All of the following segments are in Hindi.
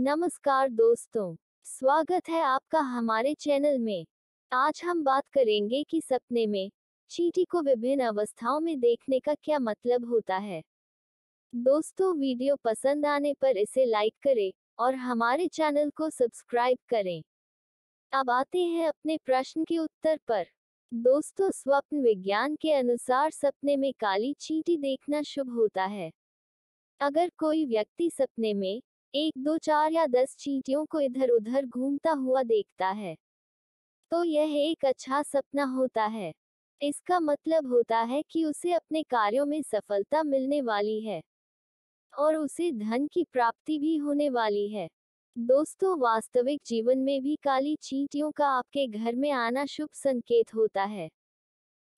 नमस्कार दोस्तों स्वागत है आपका हमारे चैनल में आज हम बात करेंगे कि सपने में चीटी को विभिन्न अवस्थाओं में देखने का क्या मतलब होता है दोस्तों वीडियो पसंद आने पर इसे लाइक करें और हमारे चैनल को सब्सक्राइब करें अब आते हैं अपने प्रश्न के उत्तर पर दोस्तों स्वप्न विज्ञान के अनुसार सपने में काली चींटी देखना शुभ होता है अगर कोई व्यक्ति सपने में एक दो चार या दस चींटियों को इधर उधर घूमता हुआ देखता है तो यह एक अच्छा सपना होता है इसका मतलब होता है कि उसे अपने कार्यों में सफलता मिलने वाली है और उसे धन की प्राप्ति भी होने वाली है दोस्तों वास्तविक जीवन में भी काली चींटियों का आपके घर में आना शुभ संकेत होता है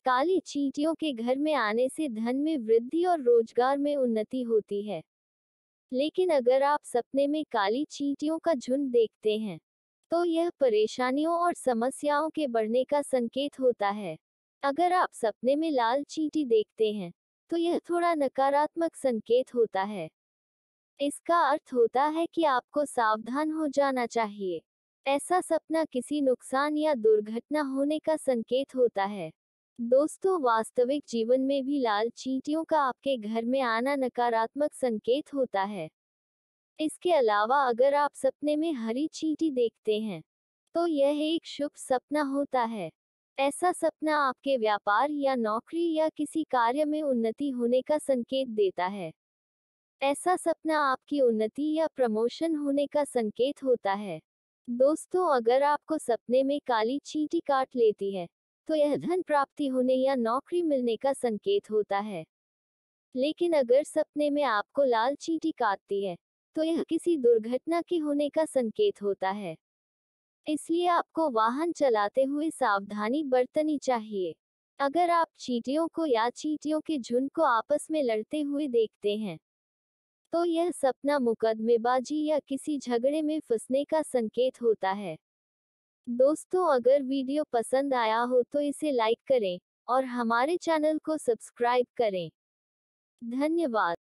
काली चींटियों के घर में आने से धन में वृद्धि और रोजगार में उन्नति होती है लेकिन अगर आप सपने में काली चींटियों का झुंड देखते हैं तो यह परेशानियों और समस्याओं के बढ़ने का संकेत होता है अगर आप सपने में लाल चींटी देखते हैं तो यह थोड़ा नकारात्मक संकेत होता है इसका अर्थ होता है कि आपको सावधान हो जाना चाहिए ऐसा सपना किसी नुकसान या दुर्घटना होने का संकेत होता है दोस्तों वास्तविक जीवन में भी लाल चींटियों का आपके घर में आना नकारात्मक संकेत होता है इसके अलावा अगर आप सपने में हरी चींटी देखते हैं तो यह एक शुभ सपना होता है ऐसा सपना आपके व्यापार या नौकरी या किसी कार्य में उन्नति होने का संकेत देता है ऐसा सपना आपकी उन्नति या प्रमोशन होने का संकेत होता है दोस्तों अगर आपको सपने में काली चींटी काट लेती है तो यह धन प्राप्ति होने या नौकरी मिलने का संकेत होता है लेकिन अगर सपने में आपको लाल चींटी काटती है तो यह किसी दुर्घटना के होने का संकेत होता है इसलिए आपको वाहन चलाते हुए सावधानी बरतनी चाहिए अगर आप चीटियों को या चीटियों के झुंड को आपस में लड़ते हुए देखते हैं तो यह सपना मुकदमेबाजी या किसी झगड़े में फंसने का संकेत होता है दोस्तों अगर वीडियो पसंद आया हो तो इसे लाइक करें और हमारे चैनल को सब्सक्राइब करें धन्यवाद